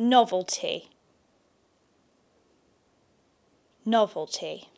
novelty, novelty.